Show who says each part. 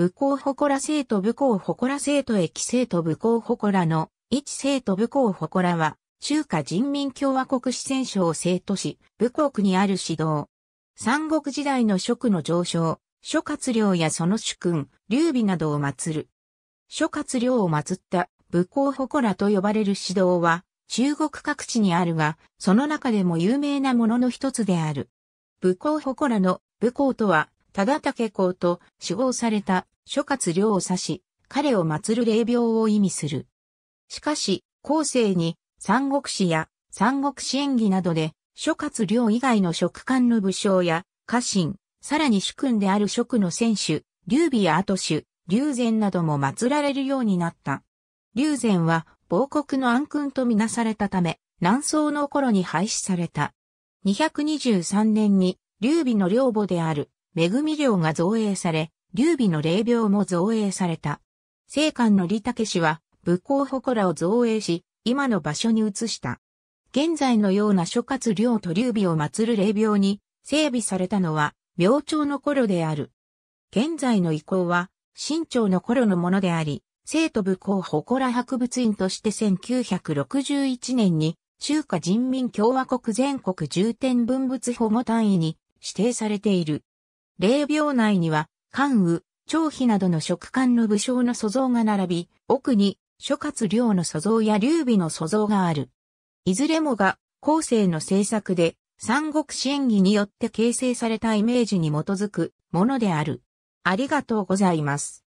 Speaker 1: 武功祠生徒武功祠生徒駅生徒武功祠の一生徒武功祠は、中華人民共和国四川省生徒市、武功区にある指導。三国時代の職の上昇、諸葛亮やその主君、劉備などを祀る。諸葛亮を祀った武功祠と呼ばれる指導は、中国各地にあるが、その中でも有名なものの一つである。武功祠の武功とは、忠武公と死亡された諸葛亮を指し、彼を祀る霊廟を意味する。しかし、後世に三国志や三国志演技などで諸葛亮以外の職官の武将や家臣、さらに主君である職の選手、劉備や後主、劉禅なども祀られるようになった。劉禅は亡国の暗君とみなされたため、南宋の頃に廃止された。223年に劉備の領母である恵み量が造営され、劉備の霊廟も造営された。聖官のた武氏は、武功祠を造営し、今の場所に移した。現在のような諸葛亮と劉備を祀る霊廟に整備されたのは、明朝の頃である。現在の遺構は、清朝の頃のものであり、生徒武功祠博物院として1961年に、中華人民共和国全国重点文物保護単位に指定されている。霊廟内には、関羽、張飛などの食官の武将の塑像が並び、奥に諸葛亮の塑像や劉備の塑像がある。いずれもが後世の制作で三国志演技によって形成されたイメージに基づくものである。ありがとうご
Speaker 2: ざいます。